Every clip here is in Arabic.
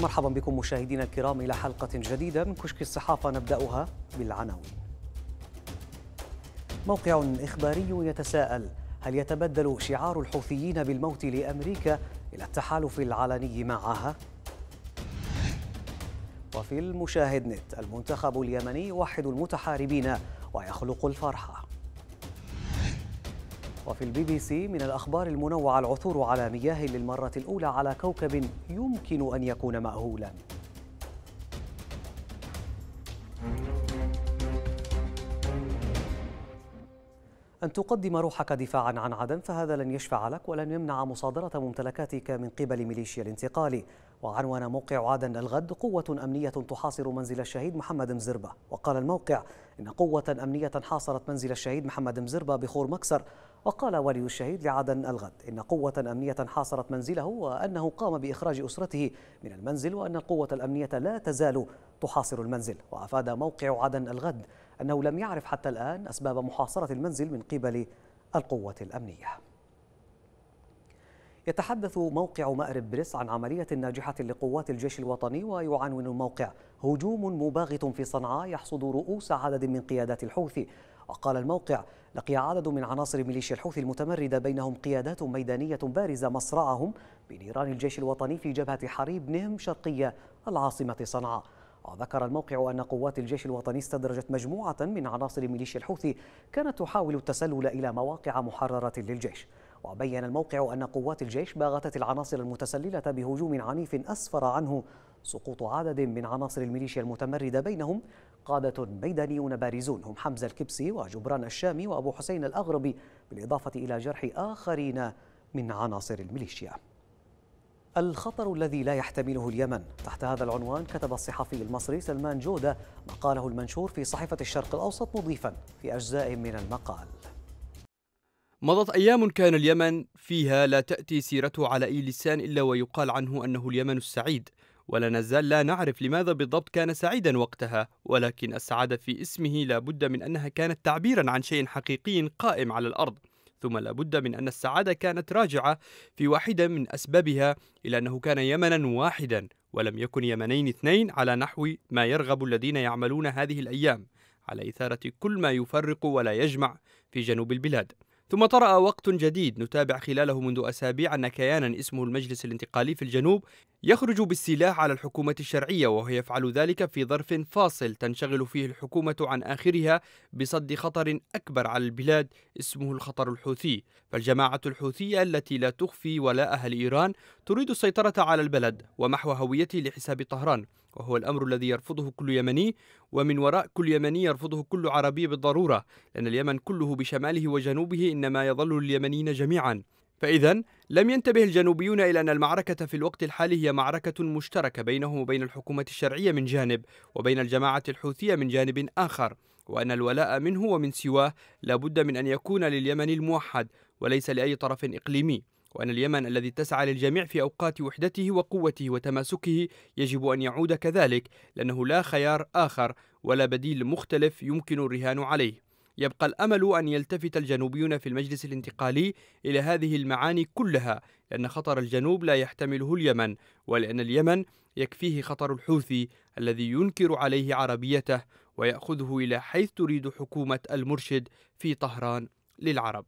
مرحبا بكم مشاهدينا الكرام إلى حلقة جديدة من كشك الصحافة نبدأها بالعناوين موقع إخباري يتساءل هل يتبدل شعار الحوثيين بالموت لأمريكا إلى التحالف العلني معها؟ وفي المشاهد نت المنتخب اليمني يوحد المتحاربين ويخلق الفرحه وفي البي بي سي من الأخبار المنوعة العثور على مياه للمرة الأولى على كوكب يمكن أن يكون مأهولاً أن تقدم روحك دفاعا عن عدن فهذا لن يشفع لك ولن يمنع مصادرة ممتلكاتك من قبل ميليشيا الانتقال وعنوان موقع عدن الغد قوة أمنية تحاصر منزل الشهيد محمد مزربة وقال الموقع إن قوة أمنية حاصرت منزل الشهيد محمد مزربة بخور مكسر وقال ولي الشهيد لعدن الغد إن قوة أمنية حاصرت منزله وأنه قام بإخراج أسرته من المنزل وأن القوة الأمنية لا تزال تحاصر المنزل وأفاد موقع عدن الغد أنه لم يعرف حتى الآن أسباب محاصرة المنزل من قبل القوة الأمنية يتحدث موقع مأرب بريس عن عملية ناجحة لقوات الجيش الوطني ويعنون الموقع هجوم مباغت في صنعاء يحصد رؤوس عدد من قيادات الحوثي وقال الموقع لقي عدد من عناصر ميليشيا الحوثي المتمردة بينهم قيادات ميدانية بارزة مصرعهم بنيران الجيش الوطني في جبهة حريب نهم شرقية العاصمة صنعاء وذكر الموقع أن قوات الجيش الوطني استدرجت مجموعة من عناصر ميليشيا الحوثي كانت تحاول التسلل إلى مواقع محررة للجيش وبين الموقع أن قوات الجيش باغتت العناصر المتسللة بهجوم عنيف أسفر عنه سقوط عدد من عناصر الميليشيا المتمردة بينهم قادة ميدانيون بارزون هم حمزة الكبسي وجبران الشامي وأبو حسين الأغربي بالإضافة إلى جرح آخرين من عناصر الميليشيا الخطر الذي لا يحتمله اليمن تحت هذا العنوان كتب الصحفي المصري سلمان جودة مقاله المنشور في صحيفة الشرق الأوسط مضيفا في أجزاء من المقال مضت أيام كان اليمن فيها لا تأتي سيرته على أي لسان إلا ويقال عنه أنه اليمن السعيد ولا نزال لا نعرف لماذا بالضبط كان سعيدا وقتها ولكن السعادة في اسمه لا بد من أنها كانت تعبيرا عن شيء حقيقي قائم على الأرض ثم لابد من أن السعادة كانت راجعة في واحدة من أسبابها إلى أنه كان يمنا واحدا ولم يكن يمنين اثنين على نحو ما يرغب الذين يعملون هذه الأيام على إثارة كل ما يفرق ولا يجمع في جنوب البلاد ثم طرأ وقت جديد نتابع خلاله منذ أسابيع أن كيانا اسمه المجلس الانتقالي في الجنوب يخرج بالسلاح على الحكومة الشرعية وهو يفعل ذلك في ظرف فاصل تنشغل فيه الحكومة عن آخرها بصد خطر أكبر على البلاد اسمه الخطر الحوثي فالجماعة الحوثية التي لا تخفي ولاءها لإيران تريد السيطرة على البلد ومحو هويته لحساب طهران وهو الأمر الذي يرفضه كل يمني ومن وراء كل يمني يرفضه كل عربي بالضرورة لأن اليمن كله بشماله وجنوبه إنما يظل اليمنيين جميعاً فإذا لم ينتبه الجنوبيون إلى أن المعركة في الوقت الحالي هي معركة مشتركة بينهم وبين الحكومة الشرعية من جانب وبين الجماعة الحوثية من جانب آخر وأن الولاء منه ومن سواه لابد من أن يكون لليمن الموحد وليس لأي طرف إقليمي وأن اليمن الذي تسعى للجميع في أوقات وحدته وقوته وتماسكه يجب أن يعود كذلك لأنه لا خيار آخر ولا بديل مختلف يمكن الرهان عليه يبقى الأمل أن يلتفت الجنوبيون في المجلس الانتقالي إلى هذه المعاني كلها لأن خطر الجنوب لا يحتمله اليمن ولأن اليمن يكفيه خطر الحوثي الذي ينكر عليه عربيته ويأخذه إلى حيث تريد حكومة المرشد في طهران للعرب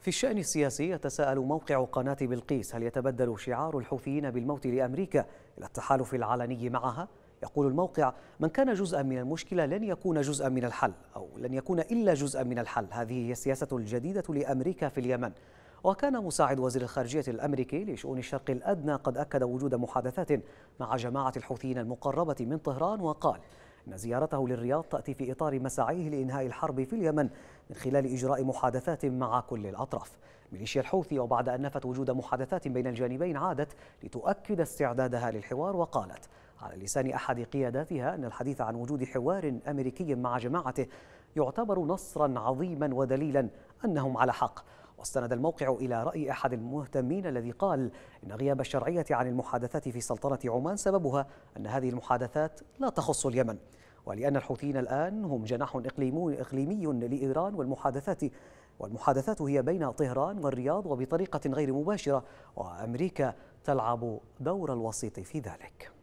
في الشأن السياسي يتساءل موقع قناة بلقيس هل يتبدل شعار الحوثيين بالموت لأمريكا إلى التحالف العلني معها؟ يقول الموقع من كان جزءا من المشكلة لن يكون جزءا من الحل أو لن يكون إلا جزءا من الحل هذه هي السياسة الجديدة لأمريكا في اليمن وكان مساعد وزير الخارجية الأمريكي لشؤون الشرق الأدنى قد أكد وجود محادثات مع جماعة الحوثيين المقربة من طهران وقال إن زيارته للرياض تأتي في إطار مساعيه لإنهاء الحرب في اليمن من خلال إجراء محادثات مع كل الأطراف ميليشيا الحوثي وبعد أن نفت وجود محادثات بين الجانبين عادت لتؤكد استعدادها للحوار وقالت على لسان أحد قياداتها أن الحديث عن وجود حوار أمريكي مع جماعته يعتبر نصرا عظيما ودليلا أنهم على حق واستند الموقع إلى رأي أحد المهتمين الذي قال إن غياب الشرعية عن المحادثات في سلطنة عمان سببها أن هذه المحادثات لا تخص اليمن ولأن الحوثيين الآن هم جناح إقليمي لإيران والمحادثات والمحادثات هي بين طهران والرياض وبطريقة غير مباشرة وأمريكا تلعب دور الوسيط في ذلك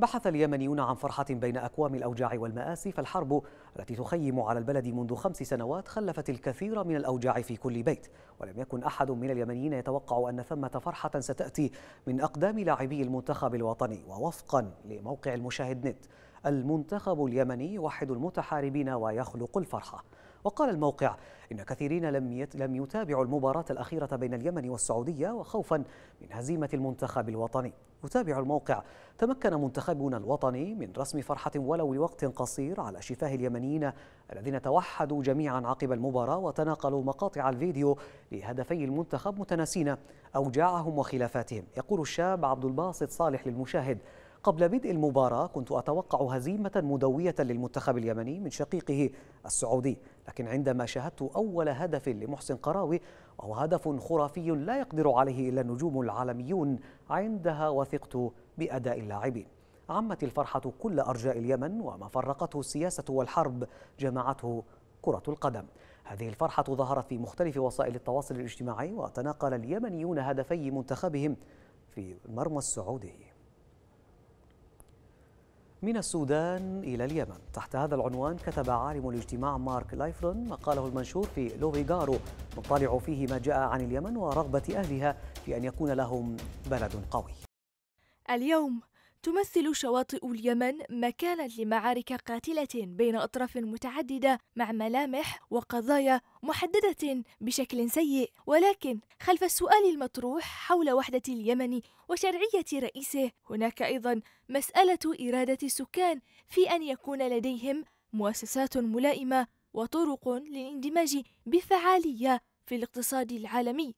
بحث اليمنيون عن فرحة بين أكوام الأوجاع والمآسي فالحرب التي تخيم على البلد منذ خمس سنوات خلفت الكثير من الأوجاع في كل بيت ولم يكن أحد من اليمنيين يتوقع أن ثمة فرحة ستأتي من أقدام لاعبي المنتخب الوطني ووفقا لموقع المشاهد نت المنتخب اليمني يوحد المتحاربين ويخلق الفرحة وقال الموقع إن كثيرين لم, لم يتابعوا المباراة الأخيرة بين اليمن والسعودية وخوفا من هزيمة المنتخب الوطني يتابع الموقع تمكن منتخبنا الوطني من رسم فرحة ولو لوقت قصير على شفاه اليمنيين الذين توحدوا جميعا عقب المباراة وتناقلوا مقاطع الفيديو لهدفي المنتخب متناسين أوجاعهم وخلافاتهم يقول الشاب عبد الباسط صالح للمشاهد قبل بدء المباراة كنت أتوقع هزيمة مدوية للمنتخب اليمني من شقيقه السعودي لكن عندما شاهدت أول هدف لمحسن قراوي وهو هدف خرافي لا يقدر عليه إلا النجوم العالميون عندها وثقت بأداء اللاعبين عمت الفرحة كل أرجاء اليمن وما فرقته السياسة والحرب جمعته كرة القدم هذه الفرحة ظهرت في مختلف وسائل التواصل الاجتماعي وتناقل اليمنيون هدفي منتخبهم في المرمى السعودي من السودان إلى اليمن تحت هذا العنوان كتب عالم الاجتماع مارك لايفرون مقاله المنشور في لوغيغارو مطالع فيه ما جاء عن اليمن ورغبة أهلها في أن يكون لهم بلد قوي اليوم تمثل شواطئ اليمن مكانا لمعارك قاتلة بين أطراف متعددة مع ملامح وقضايا محددة بشكل سيء، ولكن خلف السؤال المطروح حول وحدة اليمن وشرعية رئيسه، هناك أيضا مسألة إرادة السكان في أن يكون لديهم مؤسسات ملائمة وطرق للاندماج بفعالية في الاقتصاد العالمي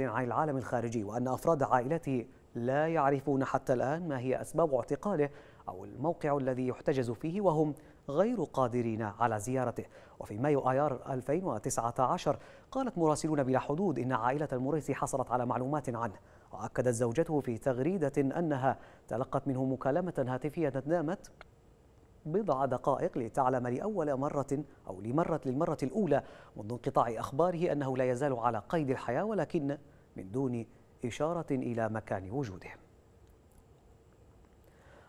عن العالم الخارجي وأن أفراد عائلته لا يعرفون حتى الآن ما هي أسباب اعتقاله أو الموقع الذي يحتجز فيه وهم غير قادرين على زيارته وفي مايو آيار 2019 قالت مراسلون بلا حدود إن عائلة المريسي حصلت على معلومات عنه وأكدت زوجته في تغريدة أنها تلقت منه مكالمة هاتفية نامت بضع دقائق لتعلم لأول مرة أو لمرة للمرة الأولى منذ انقطاع أخباره أنه لا يزال على قيد الحياة ولكن من دون إشارة إلى مكان وجوده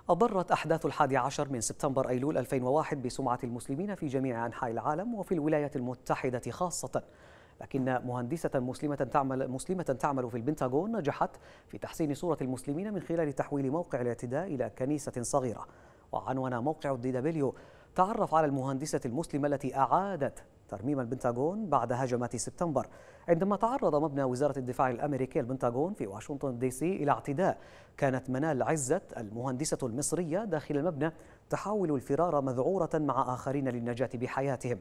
أضرت أحداث الحادي عشر من سبتمبر أيلول 2001 بسمعة المسلمين في جميع أنحاء العالم وفي الولايات المتحدة خاصة لكن مهندسة مسلمة تعمل, مسلمة تعمل في البنتاغون نجحت في تحسين صورة المسلمين من خلال تحويل موقع الاعتداء إلى كنيسة صغيرة وعنون موقع الدي دبليو تعرف على المهندسة المسلمة التي أعادت ترميم البنتاغون بعد هجمات سبتمبر عندما تعرض مبنى وزارة الدفاع الأمريكي البنتاغون في واشنطن دي سي إلى اعتداء كانت منال عزت المهندسة المصرية داخل المبنى تحاول الفرار مذعورة مع آخرين للنجاة بحياتهم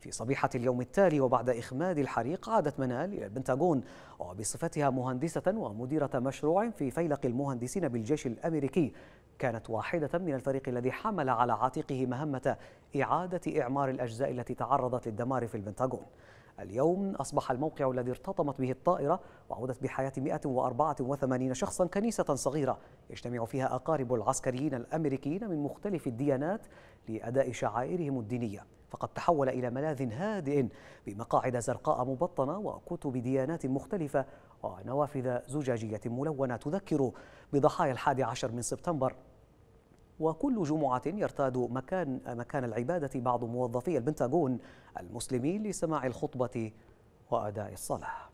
في صبيحة اليوم التالي وبعد إخماد الحريق عادت منال إلى البنتاغون وبصفتها مهندسة ومديرة مشروع في فيلق المهندسين بالجيش الأمريكي كانت واحدة من الفريق الذي حمل على عاتقه مهمة إعادة إعمار الأجزاء التي تعرضت للدمار في البنتاغون اليوم أصبح الموقع الذي ارتطمت به الطائرة وعودت بحياة 184 شخصا كنيسة صغيرة يجتمع فيها أقارب العسكريين الأمريكيين من مختلف الديانات لأداء شعائرهم الدينية فقد تحول إلى ملاذ هادئ بمقاعد زرقاء مبطنة وكتب ديانات مختلفة ونوافذ زجاجية ملونة تذكر بضحايا الحادي عشر من سبتمبر وكل جمعة يرتاد مكان مكان العبادة بعض موظفي البنتاغون المسلمين لسماع الخطبة وأداء الصلاة.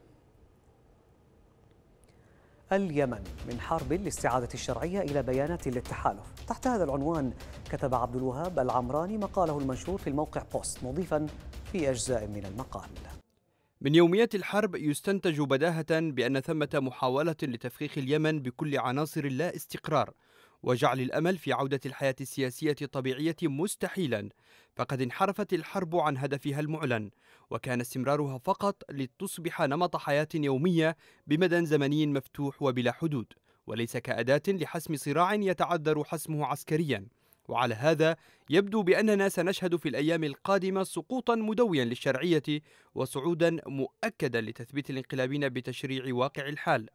اليمن من حرب الاستعادة الشرعية إلى بيانات للتحالف تحت هذا العنوان كتب عبد الوهاب العمراني مقاله المنشور في الموقع بوست مضيفا في أجزاء من المقال من يوميات الحرب يستنتج بداهة بأن ثمة محاولة لتفخيخ اليمن بكل عناصر لا استقرار وجعل الامل في عوده الحياه السياسيه الطبيعيه مستحيلا فقد انحرفت الحرب عن هدفها المعلن وكان استمرارها فقط لتصبح نمط حياه يوميه بمدى زمني مفتوح وبلا حدود وليس كاداه لحسم صراع يتعذر حسمه عسكريا وعلى هذا يبدو باننا سنشهد في الايام القادمه سقوطا مدويا للشرعيه وصعودا مؤكدا لتثبيت الانقلابين بتشريع واقع الحال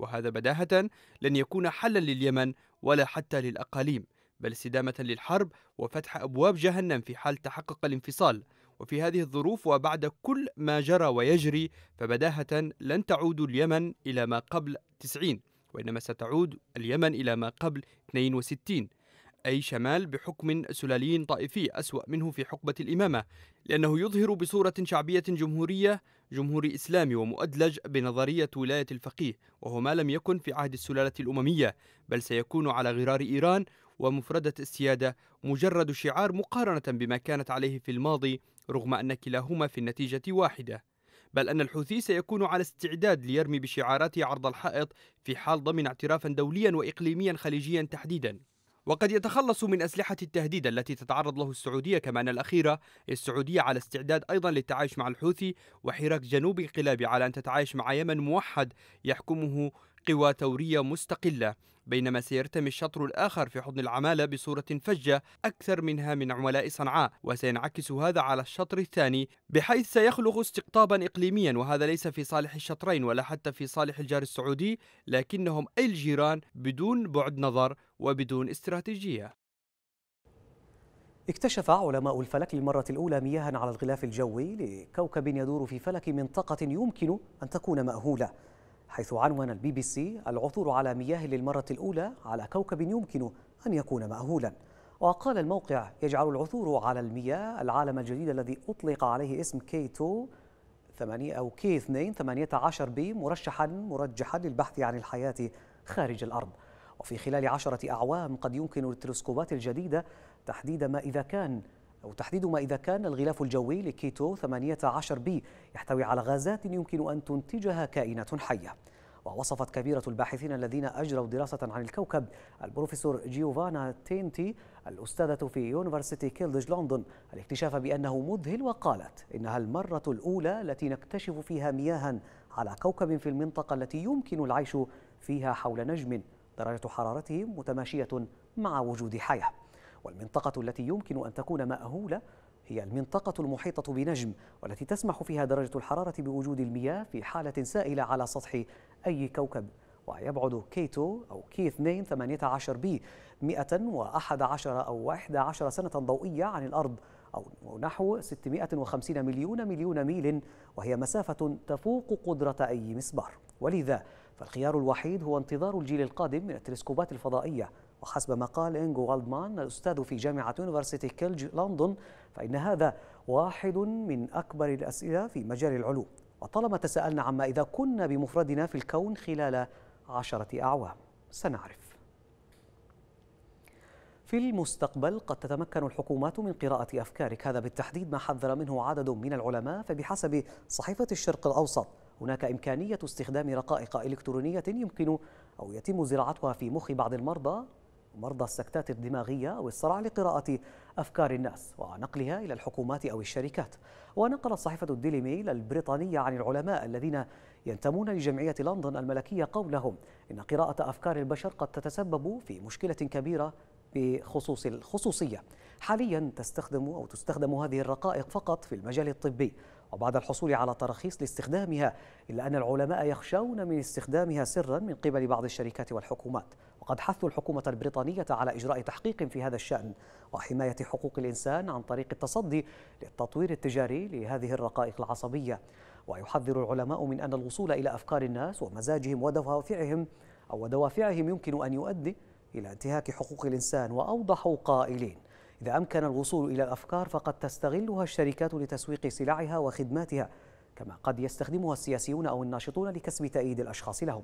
وهذا بداهة لن يكون حلا لليمن ولا حتى للأقاليم بل استدامة للحرب وفتح أبواب جهنم في حال تحقق الانفصال وفي هذه الظروف وبعد كل ما جرى ويجري فبداهة لن تعود اليمن إلى ما قبل 90 وإنما ستعود اليمن إلى ما قبل 62 أي شمال بحكم سلالي طائفي أسوأ منه في حقبة الإمامة لأنه يظهر بصورة شعبية جمهورية جمهور إسلامي ومؤدلج بنظرية ولاية الفقيه وهو ما لم يكن في عهد السلالة الأممية بل سيكون على غرار إيران ومفردة السيادة مجرد شعار مقارنة بما كانت عليه في الماضي رغم أن كلاهما في النتيجة واحدة بل أن الحوثي سيكون على استعداد ليرمي بشعاراته عرض الحائط في حال ضمن اعترافا دوليا وإقليميا خليجيا تحديدا وقد يتخلص من أسلحة التهديد التي تتعرض له السعودية كما أن الأخيرة السعودية على استعداد أيضا للتعايش مع الحوثي وحراك جنوب انقلابي على أن تتعايش مع يمن موحد يحكمه قوى ثورية مستقلة بينما سيرتمي الشطر الآخر في حضن العمالة بصورة فجة أكثر منها من عملاء صنعاء وسينعكس هذا على الشطر الثاني بحيث سيخلق استقطابا إقليميا وهذا ليس في صالح الشطرين ولا حتى في صالح الجار السعودي لكنهم أي الجيران بدون بعد نظر وبدون استراتيجية اكتشف علماء الفلك للمرة الأولى مياها على الغلاف الجوي لكوكب يدور في فلك منطقة يمكن أن تكون مأهولة حيث عنون البي بي سي العثور على مياه للمرة الأولى على كوكب يمكن أن يكون مأهولا وقال الموقع يجعل العثور على المياه العالم الجديد الذي أطلق عليه اسم كي 2 أو كي 2 18 بي مرشحا مرجحا للبحث عن الحياة خارج الأرض وفي خلال عشرة أعوام قد يمكن للتلسكوبات الجديدة تحديد ما إذا كان أو تحديد ما إذا كان الغلاف الجوي لكيتو 18 بي يحتوي على غازات يمكن أن تنتجها كائنات حية ووصفت كبيرة الباحثين الذين أجروا دراسة عن الكوكب البروفيسور جيوفانا تينتي الأستاذة في يونيفرسيتي كيلدج لندن الاكتشاف بأنه مذهل وقالت إنها المرة الأولى التي نكتشف فيها مياها على كوكب في المنطقة التي يمكن العيش فيها حول نجم درجة حرارته متماشية مع وجود حياة والمنطقة التي يمكن أن تكون مأهولة هي المنطقة المحيطة بنجم والتي تسمح فيها درجة الحرارة بوجود المياه في حالة سائلة على سطح أي كوكب ويبعد كيتو أو كي 2 18 بي 111 أو 11 سنة ضوئية عن الأرض أو نحو 650 مليون مليون ميل وهي مسافة تفوق قدرة أي مسبار ولذا فالخيار الوحيد هو انتظار الجيل القادم من التلسكوبات الفضائية وحسب ما قال إنجو غالدمان الأستاذ في جامعة يونيفرسيتي كيلج لندن فإن هذا واحد من أكبر الأسئلة في مجال العلوم وطالما تساءلنا عما إذا كنا بمفردنا في الكون خلال عشرة أعوام سنعرف في المستقبل قد تتمكن الحكومات من قراءة أفكارك هذا بالتحديد ما حذر منه عدد من العلماء فبحسب صحيفة الشرق الأوسط هناك إمكانية استخدام رقائق إلكترونية يمكن أو يتم زراعتها في مخ بعض المرضى مرضى السكتات الدماغية أو الصرع لقراءة أفكار الناس ونقلها إلى الحكومات أو الشركات ونقلت صحيفة الديلي ميل البريطانية عن العلماء الذين ينتمون لجمعية لندن الملكية قولهم إن قراءة أفكار البشر قد تتسبب في مشكلة كبيرة بخصوص الخصوصية حاليا تستخدم أو تستخدم هذه الرقائق فقط في المجال الطبي وبعد الحصول على تراخيص لاستخدامها إلا أن العلماء يخشون من استخدامها سرا من قبل بعض الشركات والحكومات وقد حثوا الحكومة البريطانية على إجراء تحقيق في هذا الشأن وحماية حقوق الإنسان عن طريق التصدي للتطوير التجاري لهذه الرقائق العصبية ويحذر العلماء من أن الوصول إلى أفكار الناس ومزاجهم ودوافعهم أو دوافعهم يمكن أن يؤدي إلى انتهاك حقوق الإنسان وأوضحوا قائلين إذا أمكن الوصول إلى الأفكار فقد تستغلها الشركات لتسويق سلعها وخدماتها كما قد يستخدمها السياسيون أو الناشطون لكسب تأييد الأشخاص لهم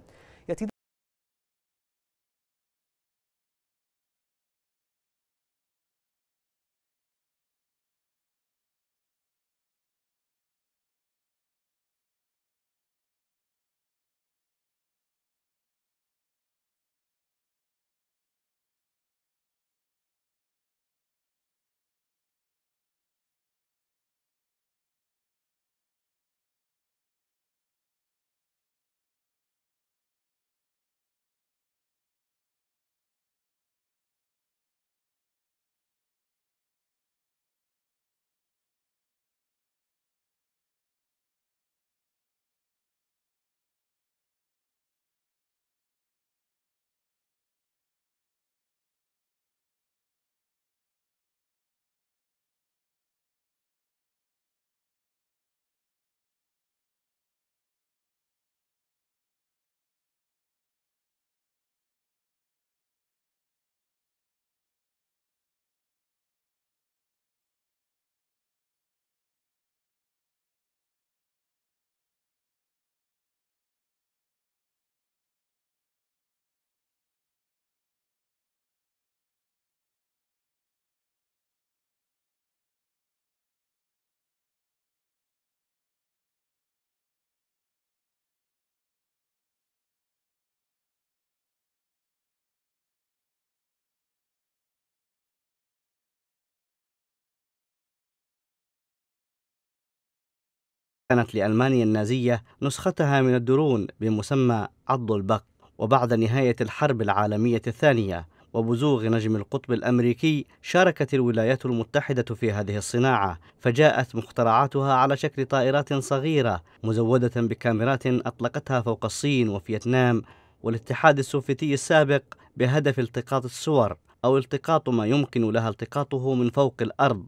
كانت لألمانيا النازية نسختها من الدرون بمسمى عض البق وبعد نهاية الحرب العالمية الثانية وبزوغ نجم القطب الأمريكي شاركت الولايات المتحدة في هذه الصناعة فجاءت مخترعاتها على شكل طائرات صغيرة مزودة بكاميرات أطلقتها فوق الصين وفيتنام والاتحاد السوفيتي السابق بهدف التقاط الصور أو التقاط ما يمكن لها التقاطه من فوق الأرض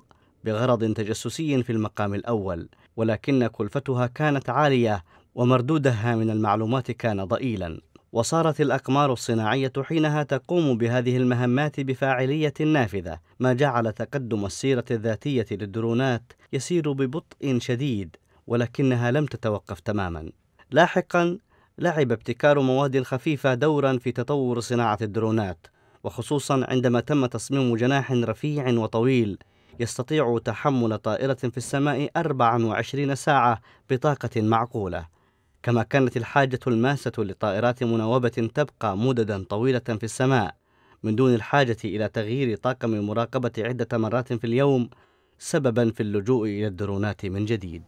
بغرض تجسسي في المقام الأول ولكن كلفتها كانت عالية ومردودها من المعلومات كان ضئيلا وصارت الأقمار الصناعية حينها تقوم بهذه المهمات بفاعلية نافذة ما جعل تقدم السيرة الذاتية للدرونات يسير ببطء شديد ولكنها لم تتوقف تماما لاحقا لعب ابتكار مواد خفيفة دورا في تطور صناعة الدرونات وخصوصا عندما تم تصميم جناح رفيع وطويل يستطيع تحمل طائرة في السماء 24 ساعة بطاقة معقولة كما كانت الحاجة الماسة لطائرات مناوبة تبقى مددا طويلة في السماء من دون الحاجة إلى تغيير طاقم المراقبة عدة مرات في اليوم سببا في اللجوء إلى الدرونات من جديد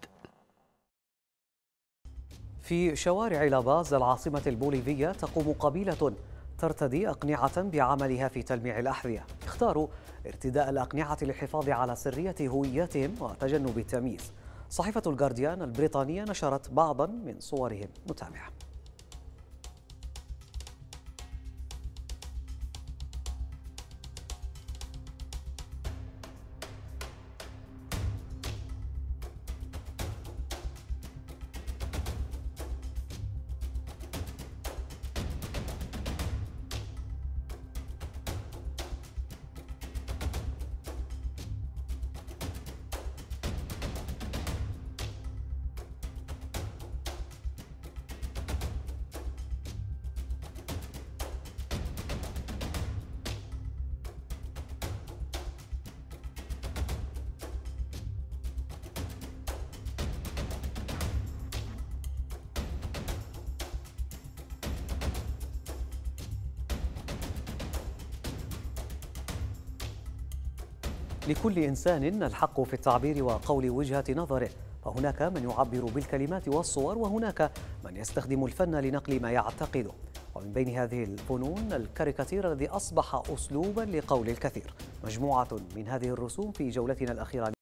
في شوارع لاباز العاصمة البوليفية تقوم قبيلة ترتدي أقنعة بعملها في تلميع الأحذية اختاروا ارتداء الأقنعة للحفاظ على سرية هوياتهم وتجنب التمييز صحيفة الجارديان البريطانية نشرت بعضا من صورهم متابعه لكل إنسان الحق في التعبير وقول وجهة نظره فهناك من يعبر بالكلمات والصور وهناك من يستخدم الفن لنقل ما يعتقده ومن بين هذه الفنون الكاريكاتير الذي أصبح أسلوبا لقول الكثير مجموعة من هذه الرسوم في جولتنا الأخيرة